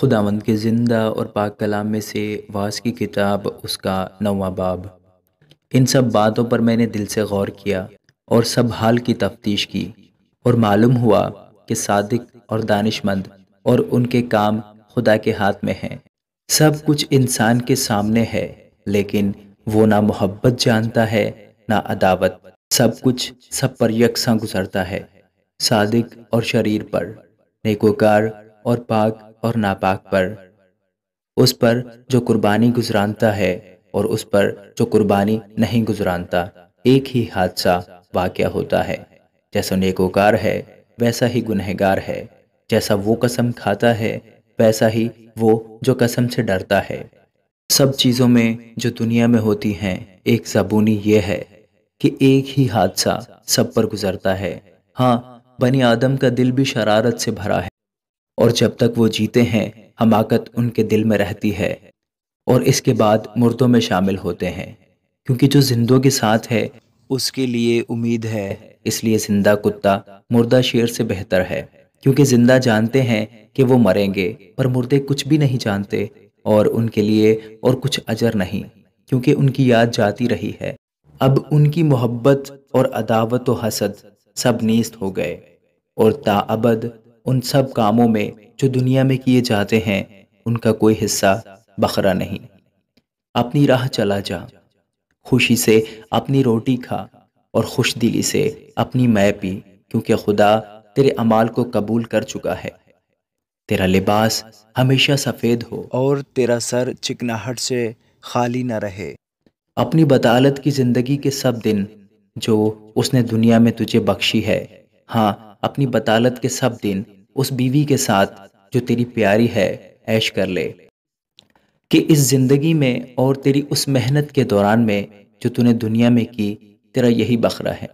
خداوند کے زندہ اور پاک کلام میں سے واس کی کتاب اس کا نواں باب ان سب باتوں پر میں نے دل سے غور کیا اور سب حال کی تفتیش کی اور معلوم ہوا کہ صادق اور دانش مند اور ان کے کام خدا کے ہاتھ میں ہیں سب کچھ انسان کے سامنے ہے لیکن وہ نہ محبت جانتا ہے نہ عداوت سب کچھ سب پر یکساں گزرتا ہے صادق اور شریر پر نیکوکار اور پاک اور ناپاک پر اس پر جو قربانی گزرانتا ہے اور اس پر جو قربانی نہیں گزرانتا ایک ہی حادثہ واقع ہوتا ہے جیسا نیک ہے ویسا ہی گنہگار ہے جیسا وہ قسم کھاتا ہے ویسا ہی وہ جو قسم سے ڈرتا ہے سب چیزوں میں جو دنیا میں ہوتی ہیں ایک زبونی یہ ہے کہ ایک ہی حادثہ سب پر گزرتا ہے ہاں بنی آدم کا دل بھی شرارت سے بھرا ہے اور جب تک وہ جیتے ہیں حماقت ان کے دل میں رہتی ہے اور اس کے بعد مردوں میں شامل ہوتے ہیں کیونکہ جو زندوں کے ساتھ ہے اس کے لیے امید ہے اس لیے زندہ کتا مردہ شیر سے بہتر ہے کیونکہ زندہ جانتے ہیں کہ وہ مریں گے پر مردے کچھ بھی نہیں جانتے اور ان کے لیے اور کچھ اجر نہیں کیونکہ ان کی یاد جاتی رہی ہے اب ان کی محبت اور عداوت و حسد سب نیست ہو گئے اور تاد ان سب کاموں میں جو دنیا میں کیے جاتے ہیں ان کا کوئی حصہ بخرا نہیں اپنی راہ چلا جا خوشی سے اپنی روٹی کھا اور خوش دلی سے اپنی میں پی کیونکہ خدا تیرے امال کو قبول کر چکا ہے تیرا لباس ہمیشہ سفید ہو اور تیرا سر چکناہٹ سے خالی نہ رہے اپنی بدالت کی زندگی کے سب دن جو اس نے دنیا میں تجھے بخشی ہے ہاں اپنی بدالت کے سب دن اس بیوی کے ساتھ جو تیری پیاری ہے عیش کر لے کہ اس زندگی میں اور تیری اس محنت کے دوران میں جو نے دنیا میں کی تیرا یہی بخرا ہے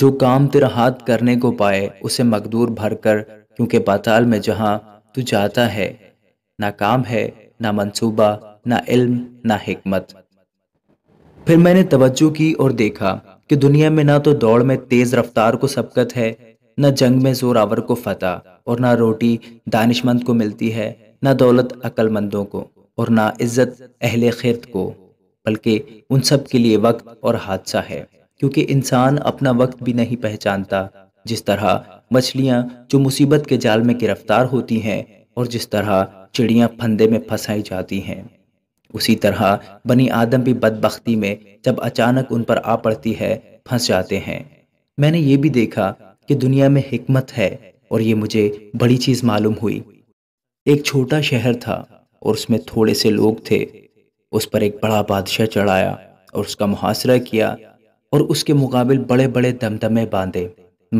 جو کام تیرا ہاتھ کرنے کو پائے اسے مقدور بھر کر کیونکہ پاتال میں جہاں تو جاتا ہے نہ کام ہے نہ منصوبہ نہ علم نہ حکمت پھر میں نے توجہ کی اور دیکھا کہ دنیا میں نہ تو دوڑ میں تیز رفتار کو سبقت ہے نہ جنگ میں زور آور کو فتح اور نہ روٹی دانش مند کو ملتی ہے نہ دولت عقل مندوں کو اور نہ عزت اہل کو بلکہ ان سب کے لیے وقت اور حادثہ ہے کیونکہ انسان اپنا وقت بھی نہیں پہچانتا جس طرح مچھلیاں جو مصیبت کے جال میں گرفتار ہوتی ہیں اور جس طرح چڑیاں پھندے میں پھنسائی جاتی ہیں اسی طرح بنی آدم بھی بدبختی میں جب اچانک ان پر آ پڑتی ہے پھنس جاتے ہیں میں نے یہ بھی دیکھا کہ دنیا میں حکمت ہے اور یہ مجھے بڑی چیز معلوم ہوئی ایک چھوٹا شہر تھا اور اس میں تھوڑے سے لوگ تھے اس پر ایک بڑا بادشاہ چڑھایا اور اس کا محاصرہ کیا اور اس کے مقابل بڑے بڑے دمدمے باندھے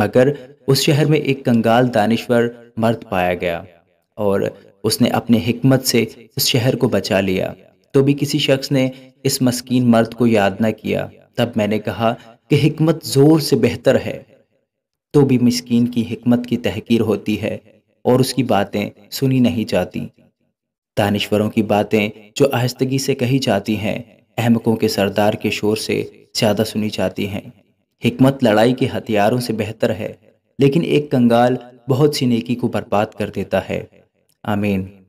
مگر اس شہر میں ایک کنگال دانشور مرد پایا گیا اور اس نے اپنے حکمت سے اس شہر کو بچا لیا تو بھی کسی شخص نے اس مسکین مرد کو یاد نہ کیا تب میں نے کہا کہ حکمت زور سے بہتر ہے تو بھی مسکین کی حکمت کی تحقیر ہوتی ہے اور اس کی باتیں سنی نہیں جاتی دانشوروں کی باتیں جو آہستگی سے کہی جاتی ہیں احمقوں کے سردار کے شور سے زیادہ سنی جاتی ہیں حکمت لڑائی کے ہتھیاروں سے بہتر ہے لیکن ایک کنگال بہت سی نیکی کو برباد کر دیتا ہے آمین